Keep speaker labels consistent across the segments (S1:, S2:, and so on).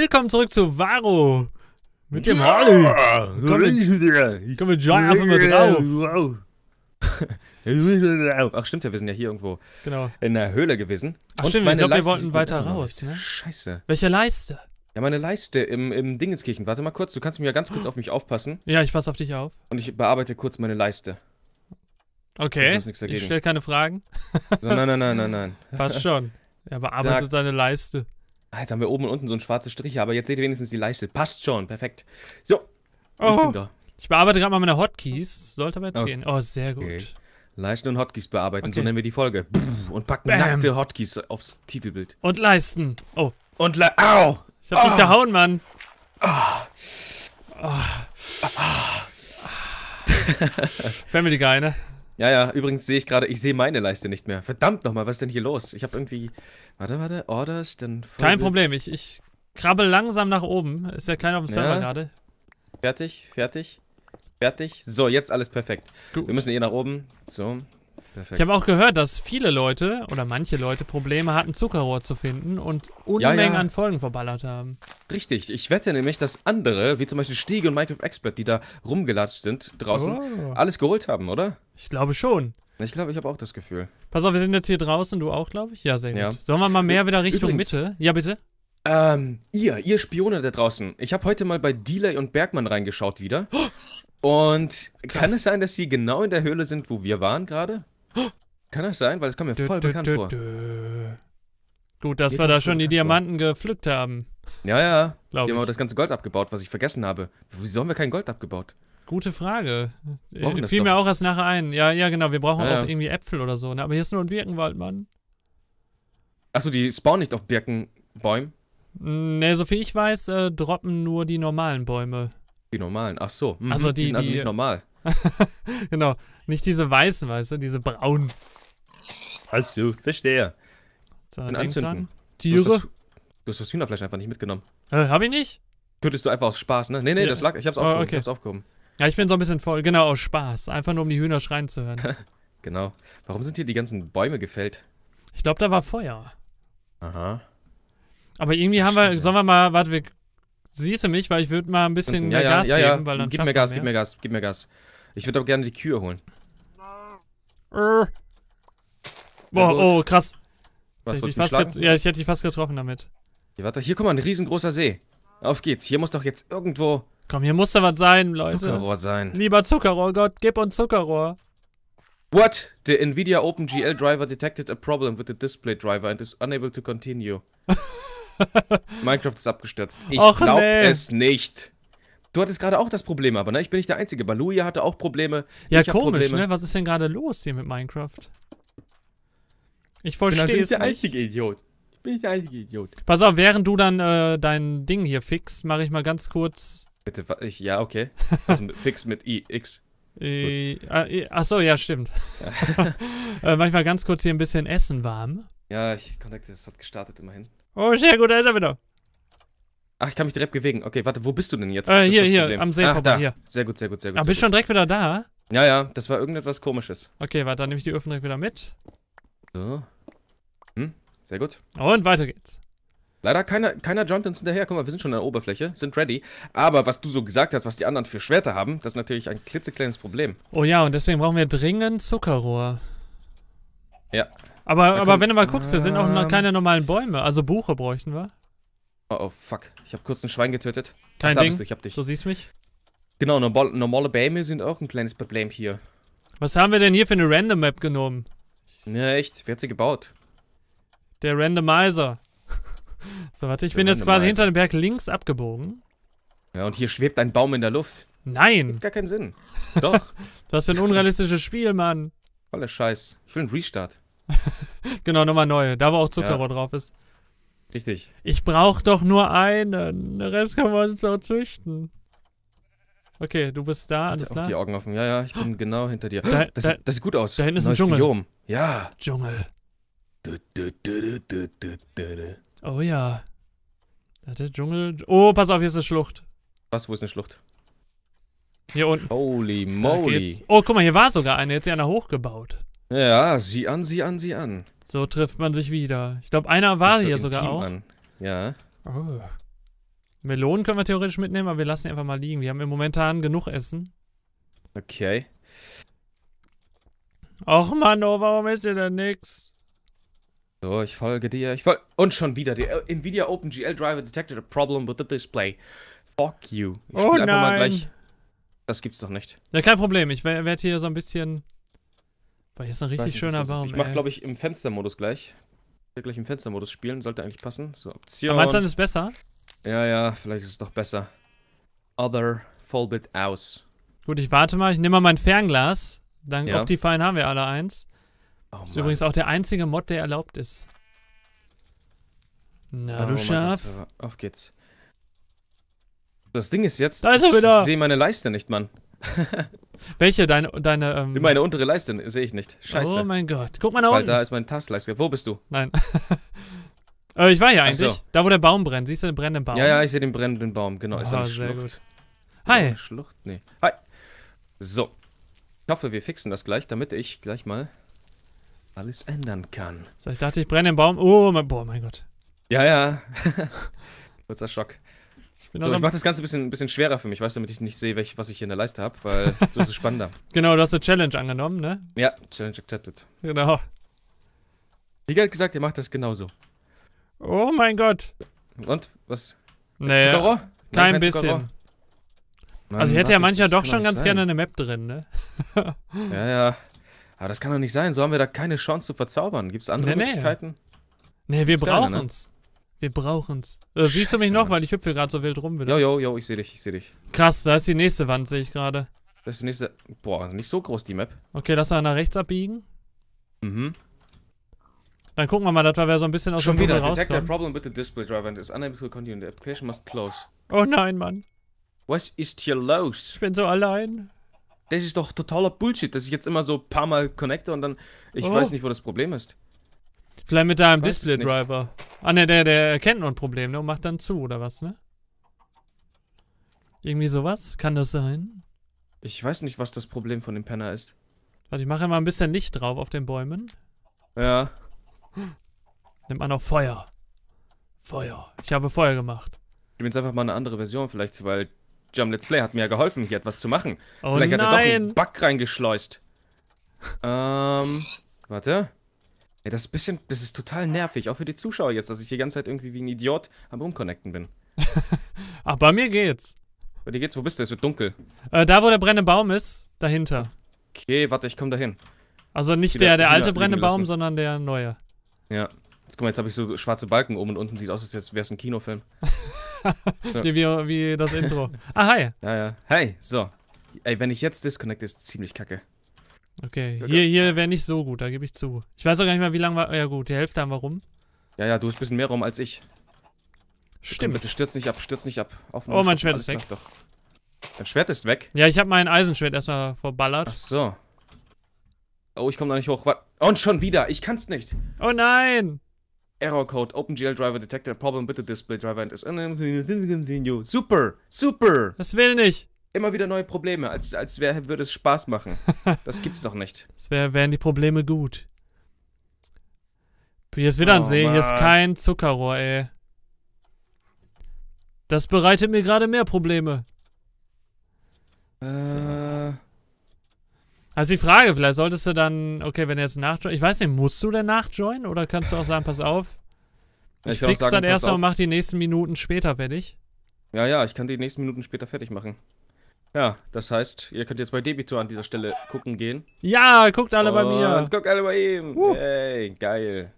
S1: Willkommen zurück zu Varo. Mit dem Harley. Komm mit, komm mit Joy einfach mal
S2: drauf. Ach stimmt ja, wir sind ja hier irgendwo genau. in der Höhle gewesen. Ach stimmt, ich glaube, wir wollten weiter raus. Ne? Scheiße. Welche Leiste? Ja, meine Leiste im, im Dingenskirchen. Warte mal kurz, du kannst mir ja ganz kurz auf mich aufpassen. Ja, ich passe auf dich auf. Und ich bearbeite kurz meine Leiste.
S1: Okay, ich stelle keine Fragen. so, nein, nein, nein, nein, nein. Passt schon. Er bearbeitet
S2: seine Leiste. Ah, Jetzt haben wir oben und unten so ein schwarze Striche, aber jetzt seht ihr wenigstens die Leiste. Passt schon, perfekt.
S1: So, oh. ich bin da. Ich bearbeite gerade mal meine Hotkeys. Sollte aber jetzt okay. gehen. Oh, sehr gut.
S2: Okay. Leisten und Hotkeys bearbeiten, okay. so nennen wir die Folge. Und packen Bam. nackte Hotkeys aufs Titelbild.
S1: Und Leisten. Oh. Und Le Au! Ich hab oh. dich ah. gehauen, Mann. Oh. Oh. Oh. Family Guy, ne?
S2: Ja, ja, übrigens sehe ich gerade, ich sehe meine Leiste nicht mehr. Verdammt nochmal, was ist denn hier los? Ich habe irgendwie. Warte, warte, Orders,
S1: dann. Kein Problem, ich, ich krabbel langsam nach oben. Ist ja keiner auf dem Server gerade.
S2: Fertig, fertig, fertig. So, jetzt alles perfekt. Gut. Wir müssen eh nach oben. So, Perfekt. Ich habe
S1: auch gehört, dass viele Leute oder manche Leute Probleme hatten, Zuckerrohr zu finden und Unmengen ja, ja. an Folgen verballert haben.
S2: Richtig, ich wette nämlich, dass andere, wie zum Beispiel Stiege und Minecraft Expert, die da rumgelatscht sind draußen, oh. alles geholt haben, oder? Ich glaube schon. Ich glaube, ich habe auch das Gefühl. Pass auf, wir sind jetzt
S1: hier draußen, du auch, glaube ich? Ja, sehr gut. Ja. Sollen wir mal mehr wieder Richtung Übrigens, Mitte?
S2: Ja, bitte? Ähm, ihr, ihr Spione da draußen. Ich habe heute mal bei Delay und Bergmann reingeschaut wieder. Oh. Und Krass. kann es sein, dass sie genau in der Höhle sind, wo wir waren gerade? Kann das sein? Weil es kommt mir voll dö, bekannt dö, dö,
S1: vor. Gut, dass Geht wir da schon die Diamanten vor. gepflückt haben.
S2: Ja, ja. Glaub die ich. haben auch das ganze Gold abgebaut, was ich vergessen habe. Wieso haben wir kein Gold abgebaut?
S1: Gute Frage. Äh, fiel mir auch erst nachher ein. Ja, ja, genau. Wir brauchen ja, auch ja. irgendwie Äpfel oder so. Aber hier ist nur ein Birkenwald, Mann.
S2: Achso, die spawnen nicht auf Birkenbäumen?
S1: Hm, nee, so viel ich weiß, äh, droppen nur die normalen Bäume.
S2: Die normalen, ach so.
S1: Mhm. Also die, die sind also die, nicht normal. genau. Nicht diese weißen, weißt du, diese braunen.
S2: Also, verstehe. So, dann anzünden. Tiere. Du hast, das, Hühnerfleisch einfach nicht mitgenommen.
S1: Äh, hab ich nicht?
S2: Tötest du einfach aus Spaß, ne? Nee, nee, ja. das lag. Ich hab's oh, aufgehoben. Oh, okay. Ich hab's aufgehoben.
S1: Ja, ich bin so ein bisschen voll. Genau, aus Spaß. Einfach nur, um die Hühner schreien zu hören.
S2: genau. Warum sind hier die ganzen Bäume gefällt?
S1: Ich glaube, da war Feuer. Aha. Aber irgendwie haben wir, sollen wir mal, warte, wir, siehst du mich, weil ich würde mal ein bisschen ja, mehr ja, Gas ja, geben, weil dann Gib mir Gas, gib mir
S2: Gas, gib mir Gas. Ich würde aber gerne die Kühe holen.
S1: Äh. Boah, oh, krass. Was, ich fast ja, ich hätte dich fast getroffen damit.
S2: Hier, warte, hier, guck mal, ein riesengroßer See. Auf geht's. Hier muss doch jetzt irgendwo...
S1: Komm, hier muss da was sein, Leute. Zuckerrohr sein. Lieber Zuckerrohr, Gott, gib uns Zuckerrohr.
S2: What? The NVIDIA OpenGL driver detected a problem with the display driver and is unable to continue. Minecraft ist abgestürzt. Ich Och, glaub nee. es nicht. Du hattest gerade auch das Problem, aber ne? Ich bin nicht der Einzige. Baluia hatte auch Probleme. Ja, komisch, Probleme. ne?
S1: Was ist denn gerade los hier mit Minecraft? Ich verstehe es nicht. Ich bin also der
S2: einzige Idiot. Ich bin nicht der einzige Idiot.
S1: Pass auf, während du dann äh, dein Ding hier fixst, mache ich mal ganz kurz. Bitte, ich, ja, okay. Also mit, fix mit IX. äh, achso, ja, stimmt. äh, manchmal ganz kurz hier ein bisschen Essen warm.
S2: Ja, ich connecte, es hat gestartet immerhin.
S1: Oh, sehr gut, da ist er wieder. Ach, ich
S2: kann mich direkt bewegen. Okay, warte, wo bist du denn jetzt? Äh, hier, hier, am See Ach, vorbei, da. hier. Sehr gut, sehr gut, sehr gut. Aber ah, bist du schon direkt wieder da? Ja, ja, das war irgendetwas komisches.
S1: Okay, warte, dann nehme ich die Öfen direkt wieder mit.
S2: So. Hm, sehr gut. Und weiter geht's. Leider keiner, keiner jumpt uns hinterher. Guck mal, wir sind schon an der Oberfläche, sind ready. Aber was du so gesagt hast, was die anderen für Schwerter haben, das ist natürlich ein klitzekleines Problem.
S1: Oh ja, und deswegen brauchen wir dringend Zuckerrohr.
S2: Ja. Aber, aber wenn du mal guckst, da sind auch ähm.
S1: keine normalen Bäume. Also Buche bräuchten wir.
S2: Oh, oh fuck. Ich habe kurz ein Schwein getötet. Kein Ach, Ding. Du, ich hab dich.
S1: Du siehst mich. Genau, normale Bäume sind auch ein kleines Problem hier. Was haben wir denn hier für eine Random Map genommen? Ja, echt. Wer hat sie gebaut? Der Randomizer. so, warte, ich der bin jetzt quasi hinter dem Berg links abgebogen. Ja, und hier
S2: schwebt ein Baum in der Luft. Nein! Hat gar keinen Sinn.
S1: Doch. Was für ein unrealistisches Spiel, Mann. Voller Scheiß. Ich will einen Restart. genau, nochmal neu. Da, wo auch Zuckerrohr ja. drauf ist. Richtig. Ich brauche doch nur einen. Den Rest kann man so züchten. Okay, du bist da, alles klar? die
S2: Augen offen. Ja, ja, ich bin oh. genau hinter dir. Da, das, da, das, sieht gut aus. Da hinten ist ein Dschungel. Biom. Ja. Dschungel. Du, du, du,
S1: oh ja. Der Dschungel. Oh, pass auf, hier ist eine Schlucht.
S2: Was, wo ist eine Schlucht? Hier unten. Holy moly.
S1: Oh, guck mal, hier war sogar eine. Jetzt ist einer hochgebaut.
S2: Ja, sieh an, sieh an, sieh an.
S1: So trifft man sich wieder. Ich glaube, einer war hier sogar Team auch. An. Ja. Oh. Melonen können wir theoretisch mitnehmen, aber wir lassen die einfach mal liegen. Wir haben im momentan genug Essen. Okay. Och Mann, oh, warum ist ihr denn nix?
S2: So, ich folge dir. Ich folge. Und schon wieder. Die Nvidia OpenGL Driver detected a problem with the display. Fuck you. Ich oh nein. Das gibt's doch nicht.
S1: Ja, kein Problem. Ich werde hier so ein bisschen Boah, hier ist ein richtig schöner Baum. Ich mache, glaube
S2: ich, im Fenstermodus gleich. Ich werde gleich im Fenstermodus spielen, sollte eigentlich passen. So, Option. meinst du, dann ist besser? Ja, ja, vielleicht ist es doch besser. Other, Fallbit aus.
S1: Gut, ich warte mal, ich nehme mal mein Fernglas. Dank ja. Optifine haben wir alle eins. Oh, ist Mann. übrigens auch der einzige Mod, der erlaubt ist. Na, oh, du Schaf.
S2: Auf geht's. Das Ding ist jetzt, da ist er wieder. ich sehe meine Leiste nicht, Mann. Welche? Deine, deine ähm Meine untere Leiste ne, sehe ich nicht. Scheiße. Oh mein Gott. Guck mal nach Weil da ist meine Taskleiste. Wo bist du? Nein. äh, ich war hier eigentlich. So. Da, wo der Baum
S1: brennt. Siehst du den brennenden Baum? Ja, ja, ich
S2: sehe den brennenden Baum. Genau. Oh, ist da ah, eine sehr gut.
S1: Hi. Schlucht?
S2: Nee. Hi. So. Ich hoffe, wir fixen das gleich, damit ich gleich mal alles ändern kann.
S1: So, ich dachte, ich brenne den Baum. Oh, mein, boah, mein Gott.
S2: Ja, ja. Kurzer Schock. Genau, so, ich mach das Ganze ein bisschen, ein bisschen schwerer für mich, weißt du, damit ich nicht sehe, welch, was ich hier in der Leiste habe, weil so ist es spannender.
S1: Genau, du hast eine Challenge angenommen, ne?
S2: Ja, Challenge accepted. Genau. Wie hat gesagt, ihr macht das genauso.
S1: Oh mein Gott.
S2: Und? Was? Naja, Zuckerrohr? Nein, kein, bisschen. Mann, also ich hätte ja manchmal doch schon ganz sein. gerne
S1: eine Map drin, ne?
S2: ja, ja. Aber das kann doch nicht sein. So haben wir da keine Chance zu verzaubern. Gibt es andere nee, Möglichkeiten? Nee, nee wir brauchen
S1: es. Ne? Wir brauchen's. Äh, siehst du mich noch, weil ich hüpfe gerade so wild rum wieder. Jo, jo, jo, ich sehe dich, ich sehe dich. Krass, da ist die nächste Wand, sehe ich gerade. Das ist die nächste. Boah, nicht so groß die Map. Okay, lass mal nach rechts abbiegen. Mhm. Dann gucken wir mal, das wir so ein bisschen aus Schon dem wieder, detect
S2: problem with the display driver and is unable to continue. The application must close.
S1: Oh nein, Mann.
S2: Was ist hier los? Ich bin so allein. Das ist doch totaler Bullshit, dass ich jetzt immer so ein paar Mal connecte und dann... Ich oh. weiß nicht, wo das Problem ist.
S1: Vielleicht mit deinem Display-Driver. Ah, ne, der, der erkennt noch ein Problem, ne? Und macht dann zu, oder was, ne? Irgendwie sowas? Kann das sein? Ich weiß nicht, was das Problem von dem Penner ist. Warte, ich mache mal ein bisschen Licht drauf auf den Bäumen. Ja. Nimmt man auch Feuer. Feuer. Ich habe Feuer gemacht.
S2: Gib jetzt einfach mal eine andere Version vielleicht, weil Jam Let's Play hat mir ja geholfen, hier etwas zu machen. Oh vielleicht nein. hat er doch einen Bug reingeschleust. ähm, warte. Ey, das ist ein bisschen, das ist total nervig, auch für die Zuschauer jetzt, dass ich die ganze Zeit irgendwie wie ein Idiot am Rumconnecten bin. Ach, bei mir geht's. Bei dir geht's, wo bist du? Es wird dunkel. Äh, da, wo der brennende Baum ist, dahinter. Okay, warte, ich komm dahin.
S1: Also nicht wieder, der, der alte brennende Baum, sondern der neue.
S2: Ja. Jetzt guck mal, jetzt habe ich so schwarze Balken oben und unten. Sieht aus, als jetzt wäre es ein Kinofilm. so. wie,
S1: wie das Intro. Ah, hi.
S2: Ja, ja. Hey, so. Ey, wenn ich jetzt disconnecte, ist ziemlich kacke.
S1: Okay, hier, hier wäre nicht so gut, da gebe ich zu. Ich weiß auch gar nicht mal, wie lange war. Ja, gut, die Hälfte haben wir rum.
S2: Ja, ja, du hast ein bisschen mehr Raum als ich. Stimmt. Bitte stürz nicht ab, stürz nicht ab. Aufnahme, oh, mein Schwert ist weg. Doch. Dein Schwert ist weg?
S1: Ja, ich habe mein Eisenschwert erstmal verballert. Ach
S2: so. Oh, ich komme da nicht hoch. What? Und schon wieder. Ich kann's nicht. Oh nein. Error Code. OpenGL Driver detected problem. Bitte Display Driver and is Super. Super. Das will nicht immer wieder neue Probleme, als, als würde es Spaß machen. Das gibt's doch nicht.
S1: Es wär, wären die Probleme gut. Oh, hier ist wieder oh, See, hier ist kein Zuckerrohr, ey. Das bereitet mir gerade mehr Probleme. Äh. Also die Frage, vielleicht solltest du dann, okay, wenn du jetzt nachjoinen, ich weiß nicht, musst du denn nachjoinen oder kannst du auch sagen, pass auf, ich, ich fix sagen, dann erstmal und mach die nächsten Minuten später fertig?
S2: Ja, ja, ich kann die nächsten Minuten später fertig machen. Ja, das heißt, ihr könnt jetzt bei Debito an dieser Stelle gucken gehen.
S1: Ja, guckt alle Und bei mir.
S2: Guckt alle bei ihm. Uh. Ey, geil.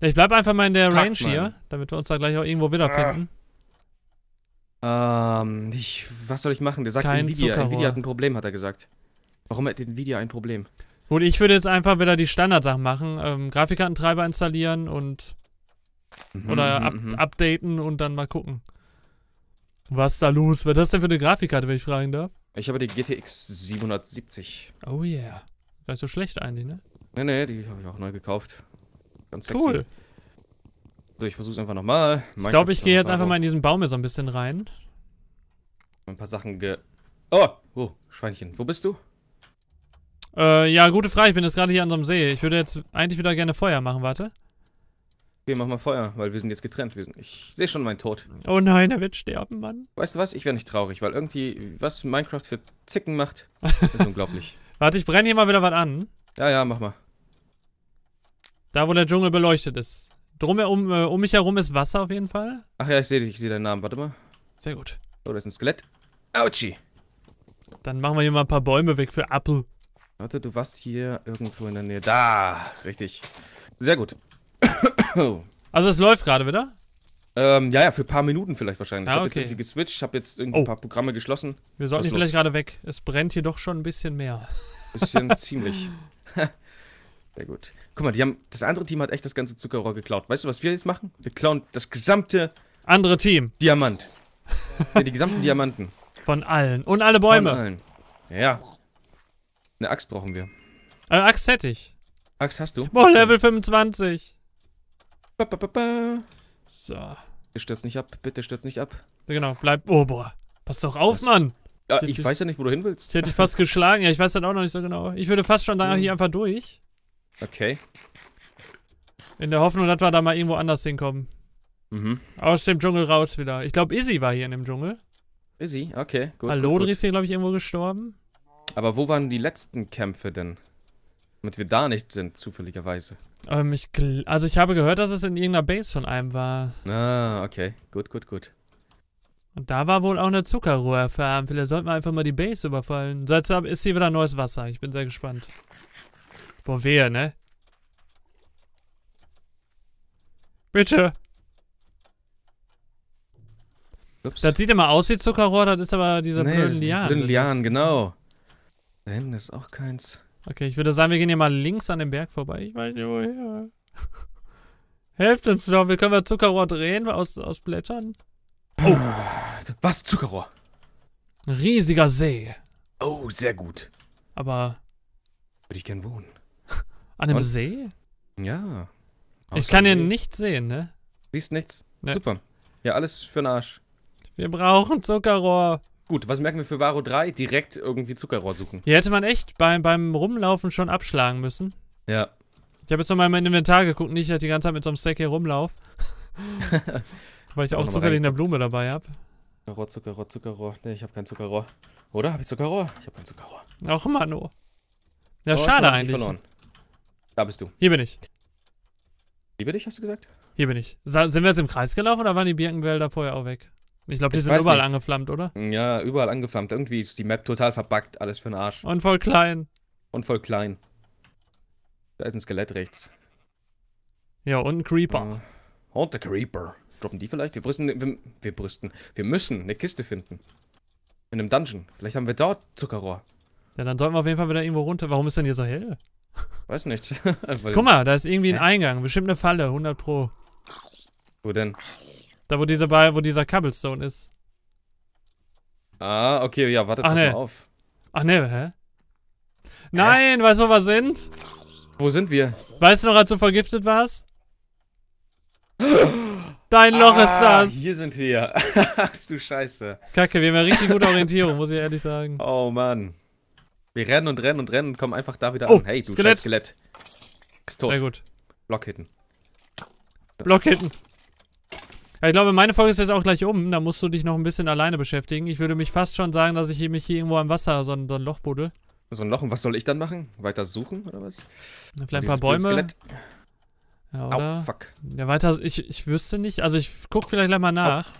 S1: Ich bleib einfach mal in der Fuck, Range Mann. hier, damit wir uns da gleich auch irgendwo wiederfinden. Ah. Ähm, ich, was
S2: soll ich machen? Der sagt Kein Nvidia. Zuckerrohr. Nvidia hat ein Problem, hat er gesagt. Warum hat Nvidia ein Problem?
S1: Gut, ich würde jetzt einfach wieder die Standardsachen machen. Ähm, Grafikkartentreiber installieren und. Mhm, oder mhm, up, mhm. updaten und dann mal gucken. Was ist da los? Was ist das denn für eine Grafikkarte, wenn ich fragen darf?
S2: Ich habe die GTX 770.
S1: Oh yeah. Gar nicht so schlecht eigentlich, ne?
S2: Ne, ne, die habe ich auch neu gekauft. Ganz sexy. Cool. So, ich versuche es einfach nochmal. Ich glaube, ich gehe jetzt einfach mal in
S1: diesen Baum hier so ein bisschen rein. Ein paar Sachen ge... Oh, oh, Schweinchen, wo bist du? Äh, ja, gute Frage. Ich bin jetzt gerade hier an so einem See. Ich würde jetzt eigentlich wieder gerne Feuer machen, warte. Okay, mach mal Feuer, weil wir
S2: sind jetzt getrennt. Wir sind, ich sehe schon meinen Tod. Oh nein,
S1: er wird sterben, Mann.
S2: Weißt du was? Ich wäre nicht traurig, weil
S1: irgendwie, was Minecraft für Zicken macht, ist unglaublich. Warte, ich brenne hier mal wieder was an. Ja, ja, mach mal. Da, wo der Dschungel beleuchtet ist. Drum, um, äh, um mich herum ist Wasser auf jeden Fall. Ach ja, ich sehe dich, ich sehe deinen Namen. Warte mal. Sehr gut. Oh, da ist ein Skelett. Autschi. Dann machen wir hier mal ein paar Bäume weg für Apple. Warte, du warst hier
S2: irgendwo in der Nähe. Da, richtig. Sehr gut. Also es läuft gerade wieder? Ähm, ja, ja, für ein paar Minuten vielleicht wahrscheinlich. Ah, ich habe jetzt irgendwie geswitcht, ich habe jetzt irgendwie oh. ein paar Programme geschlossen. Wir sollten hier vielleicht
S1: gerade weg. Es brennt hier doch schon ein bisschen mehr. Bisschen ziemlich.
S2: Sehr gut. Guck mal, die haben, das andere Team hat echt das ganze Zuckerrohr geklaut. Weißt du, was wir jetzt machen? Wir klauen das gesamte... Andere Team. Diamant. ja, die gesamten Diamanten. Von
S1: allen. Und alle Bäume. Von
S2: allen. Ja. Eine Axt brauchen wir. Eine äh, Axt hätte ich. Axt hast du? Boah,
S1: Level 25. Ba, ba, ba, so.
S2: Bitte stürzt nicht ab, bitte stürzt nicht ab.
S1: Ja, genau, bleib. Oh, boah. Pass doch auf, Was? Mann! Ja, ich, ich weiß ja nicht, wo du hin willst. Ich hätte dich fast geschlagen, ja, ich weiß dann auch noch nicht so genau. Ich würde fast schon da hier einfach durch. Okay. In der Hoffnung, dass wir da mal irgendwo anders hinkommen. Mhm. Aus dem Dschungel raus wieder. Ich glaube, Izzy war hier in dem Dschungel. Izzy, okay, gut. Hallo, Halodri ist hier, glaube ich, irgendwo gestorben.
S2: Aber wo waren die letzten Kämpfe denn? Damit wir da nicht sind, zufälligerweise.
S1: Ähm, ich also ich habe gehört, dass es in irgendeiner Base von einem war.
S2: Ah, okay. Gut, gut, gut.
S1: Und da war wohl auch eine Zuckerrohr verarmt. Vielleicht sollten wir einfach mal die Base überfallen. So, Jetzt ist hier wieder neues Wasser. Ich bin sehr gespannt. Boah, wehe, ne? Bitte. Ups. Das sieht immer aus wie Zuckerrohr, das ist aber dieser nee, blöden Lian. Blöden
S2: Lian, genau. Da hinten ist auch keins.
S1: Okay, ich würde sagen, wir gehen hier mal links an dem Berg vorbei. Ich weiß nicht woher. Helft uns doch, wir können wir Zuckerrohr drehen aus, aus Blättern. Oh.
S2: Was? Zuckerrohr?
S1: Ein riesiger See.
S2: Oh, sehr gut. Aber. Würde ich gern wohnen.
S1: An einem Und? See?
S2: Ja. Aus ich kann hier
S1: nichts sehen, ne? Siehst nichts? Nee. Super. Ja, alles für den Arsch. Wir brauchen Zuckerrohr. Gut, was
S2: merken wir für Varo 3? Direkt irgendwie Zuckerrohr suchen.
S1: Hier hätte man echt beim, beim Rumlaufen schon abschlagen müssen. Ja. Ich habe jetzt nochmal in mein Inventar geguckt, nicht, dass die ganze Zeit mit so einem Stack hier rumlaufe. Weil ich auch, auch zufällig eine Blume dabei habe.
S2: Zuckerrohr, Zuckerrohr, Zuckerrohr. Nee, ich habe kein Zuckerrohr. Oder? Habe ich Zuckerrohr? Ich habe kein Zuckerrohr.
S1: Ach, Mano. Ja, oh, schade eigentlich. Verloren. Da bist du. Hier bin ich. Liebe
S2: dich, hast du gesagt? Hier bin ich.
S1: sind wir jetzt im Kreis gelaufen oder waren die Birkenwälder vorher auch weg? Ich glaube, die ich sind überall nicht. angeflammt, oder?
S2: Ja, überall angeflammt. Irgendwie ist die Map total verbuggt, alles für den Arsch. Und voll klein. Und voll klein. Da ist ein Skelett rechts.
S1: Ja, und ein Creeper.
S2: Ah. Und der Creeper. Droppen die vielleicht? Wir brüsten, wir, wir brüsten. Wir müssen eine Kiste finden. In einem Dungeon. Vielleicht haben wir dort Zuckerrohr.
S1: Ja, dann sollten wir auf jeden Fall wieder irgendwo runter. Warum ist denn hier so hell?
S2: Weiß nicht. Guck mal, da ist irgendwie ein
S1: Eingang. Bestimmt eine Falle, 100 pro. Wo denn? Da, wo dieser, wo dieser Cobblestone ist.
S2: Ah, okay, ja, warte, Ach, nee. mal auf.
S1: Ach ne, hä? Nein, äh. weißt du, wo wir sind? Wo sind wir? Weißt du noch, als du vergiftet warst? Dein Loch ah, ist das. Hier sind wir.
S2: Ach du Scheiße. Kacke, wir haben ja richtig gute
S1: Orientierung, muss ich ehrlich sagen.
S2: Oh Mann. Wir rennen und rennen und rennen und kommen einfach da wieder oh, an. Hey, du Skelett. Scheiß Skelett. Ist tot. Sehr gut. Block hitten.
S1: Block hitten. Ja, ich glaube, meine Folge ist jetzt auch gleich um. Da musst du dich noch ein bisschen alleine beschäftigen. Ich würde mich fast schon sagen, dass ich mich hier irgendwo am Wasser so ein, so ein Loch buddel.
S2: So ein Loch. Und was soll ich dann machen? Weiter suchen oder was?
S1: Vielleicht ein paar Bäume. Ja, oder? Oh, fuck. Ja, weiter. Ich, ich wüsste nicht. Also, ich guck vielleicht gleich mal nach. Au.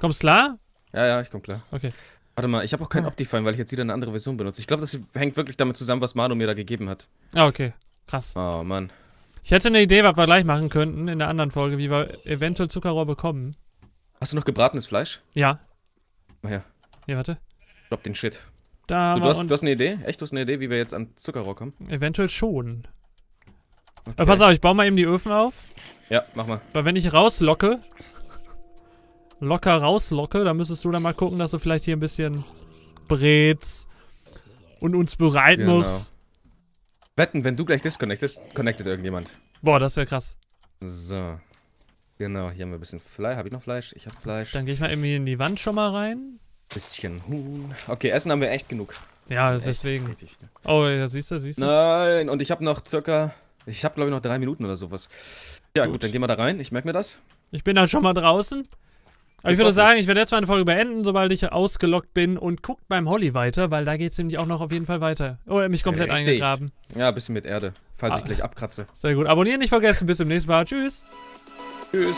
S1: Kommst klar?
S2: Ja, ja, ich komm klar. Okay. Warte mal, ich habe auch keinen ah. Optifine, weil ich jetzt wieder eine andere Version benutze. Ich glaube, das hängt wirklich damit zusammen, was Manu mir da gegeben hat. Ah, okay. Krass. Oh, Mann.
S1: Ich hätte eine Idee, was wir gleich machen könnten in der anderen Folge, wie wir eventuell Zuckerrohr bekommen.
S2: Hast du noch gebratenes Fleisch? Ja. Mach her. Hier, warte. Stopp den Shit. Da du, du, hast, du hast eine Idee? Echt, du hast eine Idee, wie wir jetzt an Zuckerrohr kommen?
S1: Eventuell schon. Okay. pass auf, ich baue mal eben die Öfen auf. Ja, mach mal. Weil wenn ich rauslocke, locker rauslocke, dann müsstest du dann mal gucken, dass du vielleicht hier ein bisschen brätst und uns bereit genau. musst Wetten, wenn du
S2: gleich disconnectest, connectet irgendjemand.
S1: Boah, das wäre krass.
S2: So. Genau, hier haben wir ein bisschen Fleisch. Habe ich noch Fleisch? Ich habe
S1: Fleisch. Dann gehe ich mal irgendwie in die Wand schon mal rein.
S2: Bisschen Huhn. Okay, Essen haben wir echt genug. Ja, echt
S1: deswegen. Richtig, ne? Oh, ja, siehst du, siehst du.
S2: Nein, und ich habe noch circa. Ich habe, glaube ich, noch drei Minuten oder sowas. Ja, gut. gut, dann gehen wir da rein. Ich merke mir das. Ich bin
S1: dann schon mal draußen. Aber ich würde sagen, ich werde jetzt meine Folge beenden, sobald ich ausgelockt bin und guckt beim Holly weiter, weil da geht es nämlich auch noch auf jeden Fall weiter. Oder mich komplett Richtig. eingegraben.
S2: Ja, ein bisschen mit Erde,
S1: falls ah. ich gleich abkratze. Sehr gut. Abonnieren nicht vergessen. Bis zum nächsten Mal. Tschüss. Tschüss.